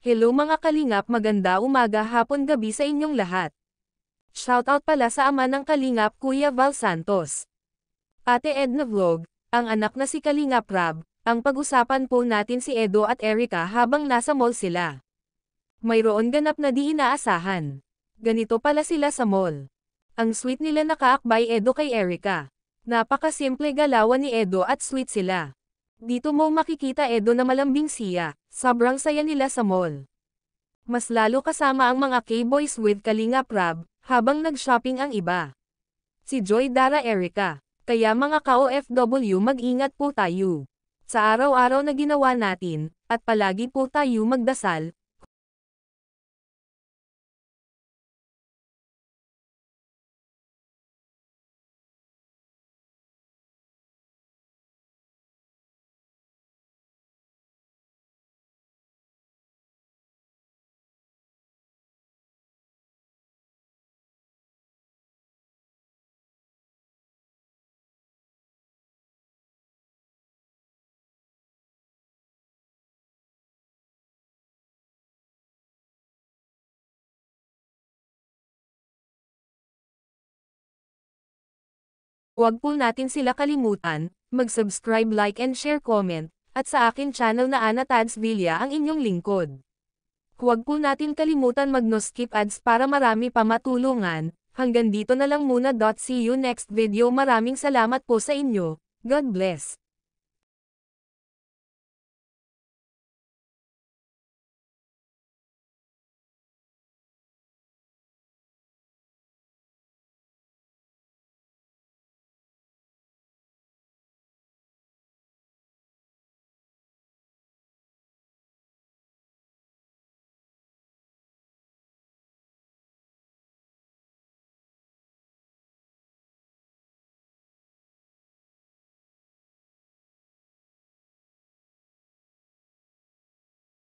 Hello mga kalingap maganda umaga hapon gabi sa inyong lahat. Shoutout pala sa ama ng kalingap Kuya Val Santos. Ate Edna Vlog, ang anak na si Kalingap Rab, ang pag-usapan po natin si Edo at Erica habang nasa mall sila. Mayroon ganap na di inaasahan. Ganito pala sila sa mall. Ang sweet nila nakaakbay Edo kay Erica. Napakasimple galawan ni Edo at sweet sila. Dito mo makikita Edo na malambing siya, Sobrang saya nila sa mall. Mas lalo kasama ang mga K-boys with Kalinga Prab, habang nag-shopping ang iba. Si Joy Dara Erica. Kaya mga ka-OFW mag-ingat po tayo. Sa araw-araw na ginawa natin, at palagi po tayo magdasal, Huwag po natin sila kalimutan, mag-subscribe like and share comment, at sa akin channel na Ana Tads Villa ang inyong lingkod. Huwag po natin kalimutan mag-no skip ads para marami pa matulungan, hanggang dito na lang muna. See you next video. Maraming salamat po sa inyo. God bless.